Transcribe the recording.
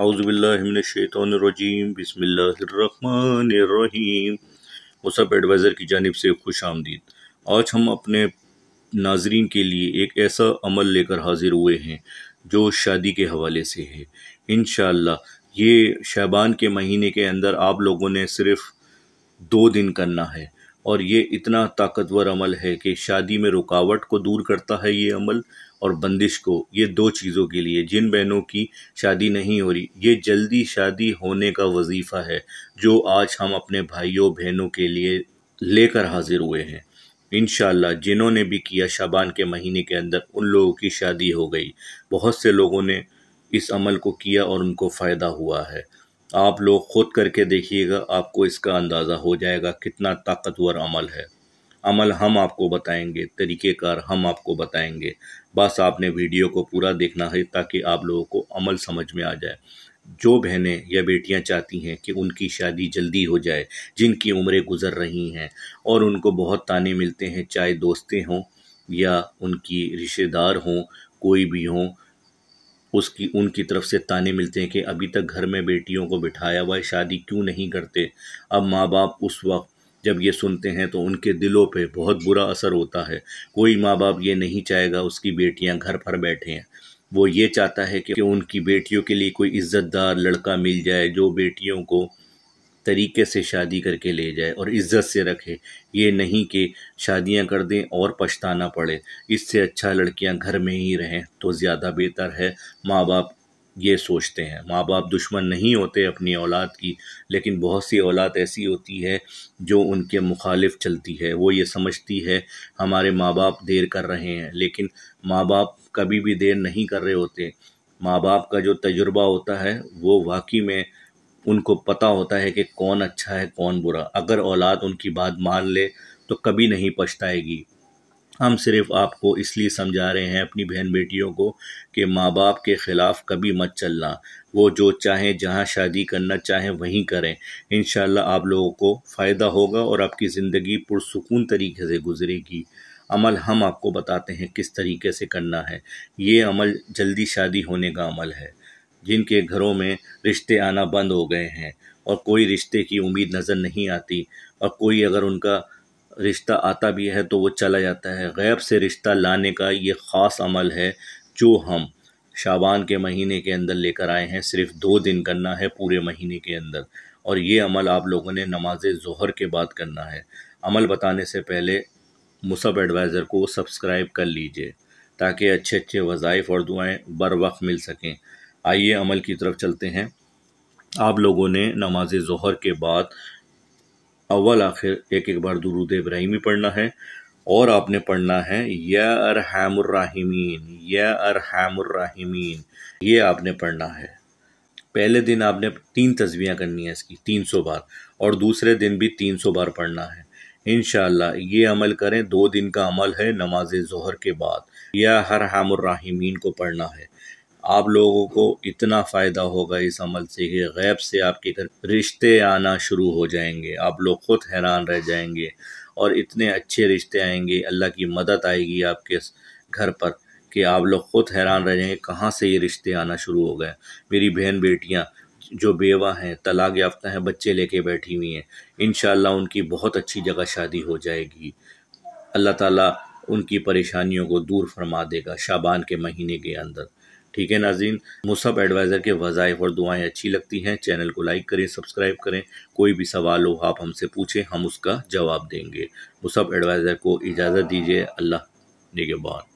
आउज़बिल्लिमिनशैतरजीम बसमीम उसप एडवाइज़र की जानब से खुश आमदीद आज हम अपने नाजरीन के लिए एक ऐसा अमल लेकर हाजिर हुए हैं जो शादी के हवाले से है इन ये शैबान के महीने के अंदर आप लोगों ने सिर्फ़ दो दिन करना है और ये इतना ताकतवर अमल है कि शादी में रुकावट को दूर करता है ये अमल और बंदिश को ये दो चीज़ों के लिए जिन बहनों की शादी नहीं हो रही ये जल्दी शादी होने का वजीफ़ा है जो आज हम अपने भाइयों बहनों के लिए लेकर हाजिर हुए हैं इन जिन्होंने भी किया शाबान के महीने के अंदर उन लोगों की शादी हो गई बहुत से लोगों ने इस अमल को किया और उनको फ़ायदा हुआ है आप लोग ख़ुद करके देखिएगा आपको इसका अंदाज़ा हो जाएगा कितना ताकतवर अमल है अमल हम आपको बताएंगे तरीक़ेकार हम आपको बताएंगे बस आपने वीडियो को पूरा देखना है ताकि आप लोगों को अमल समझ में आ जाए जो बहनें या बेटियां चाहती हैं कि उनकी शादी जल्दी हो जाए जिनकी उम्रें गुजर रही हैं और उनको बहुत ताने मिलते हैं चाहे दोस्तें हों या उनकी रिश्तेदार हों कोई भी हों उसकी उनकी तरफ से ताने मिलते हैं कि अभी तक घर में बेटियों को बिठाया हुआ है शादी क्यों नहीं करते अब माँ बाप उस वक्त जब ये सुनते हैं तो उनके दिलों पे बहुत बुरा असर होता है कोई माँ बाप ये नहीं चाहेगा उसकी बेटियाँ घर पर बैठे हैं वो ये चाहता है कि उनकी बेटियों के लिए कोई इज़्ज़तदार लड़का मिल जाए जो बेटियों को तरीके से शादी करके ले जाए और इज़्ज़त से रखे ये नहीं कि शादियां कर दें और पछताना पड़े इससे अच्छा लड़कियां घर में ही रहें तो ज़्यादा बेहतर है माँ बाप ये सोचते हैं माँ बाप दुश्मन नहीं होते अपनी औलाद की लेकिन बहुत सी औलाद ऐसी होती है जो उनके मुखालिफ चलती है वो ये समझती है हमारे माँ बाप देर कर रहे हैं लेकिन माँ बाप कभी भी देर नहीं कर रहे होते माँ बाप का जो तजुर्बा होता है वो वाकई में उनको पता होता है कि कौन अच्छा है कौन बुरा अगर औलाद उनकी बात मान ले तो कभी नहीं पछताएगी हम सिर्फ आपको इसलिए समझा रहे हैं अपनी बहन बेटियों को कि माँ बाप के ख़िलाफ़ कभी मत चलना वो जो चाहें जहाँ शादी करना चाहें वहीं करें इन आप लोगों को फ़ायदा होगा और आपकी ज़िंदगी पुरसकून तरीके से गुजरेगी अमल हम आपको बताते हैं किस तरीके से करना है ये अमल जल्दी शादी होने का अमल है जिनके घरों में रिश्ते आना बंद हो गए हैं और कोई रिश्ते की उम्मीद नज़र नहीं आती और कोई अगर उनका रिश्ता आता भी है तो वो चला जाता है गैब से रिश्ता लाने का ये ख़ास अमल है जो हम शाबान के महीने के अंदर लेकर आए हैं सिर्फ दो दिन करना है पूरे महीने के अंदर और ये अमल आप लोगों ने नमाज जहर के बाद करना है अमल बताने से पहले मुसब एडवाइज़र को सब्सक्राइब कर लीजिए ताकि अच्छे अच्छे वज़ाइफ और दुआएँ बर वक्त मिल सकें आइए अमल की तरफ चलते हैं आप लोगों ने नमाज जहर के बाद अव्वल आखिर एक एक बार दुरूद इब्राहिमी पढ़ना है और आपने पढ़ना है या अरहमर्राहिमीन या अर अरहमर्राहिमीन ये आपने पढ़ना है पहले दिन आपने तीन तस्वीयाँ करनी है इसकी तीन सौ बार और दूसरे दिन भी तीन सौ बार पढ़ना है इन ये अमल करें दो दिन का अमल है नमाज जहर के बाद या हर हामुर्राहिमीन को पढ़ना है आप लोगों को इतना फ़ायदा होगा इस अमल से कि गैब से आपके घर रिश्ते आना शुरू हो जाएंगे आप लोग ख़ुद हैरान रह जाएंगे और इतने अच्छे रिश्ते आएंगे अल्लाह की मदद आएगी आपके घर पर कि आप लोग ख़ुद हैरान रह जाएंगे कहाँ से ये रिश्ते आना शुरू हो गए मेरी बहन बेटियाँ जो बेवा हैं तलाक याफ्ता हैं बच्चे लेके बैठी हुई हैं इन उनकी बहुत अच्छी जगह शादी हो जाएगी अल्लाह ताला उनकी परेशानियों को दूर फरमा देगा शाबान के महीने के अंदर ठीक है नाजीन मुसब एडवाइज़र के वज़ाइफ और दुआएं अच्छी लगती हैं चैनल को लाइक करें सब्सक्राइब करें कोई भी सवाल हो आप हमसे पूछें हम उसका जवाब देंगे मुसब एडवाइज़र को इजाज़त दीजिए अल्लाह निगेबान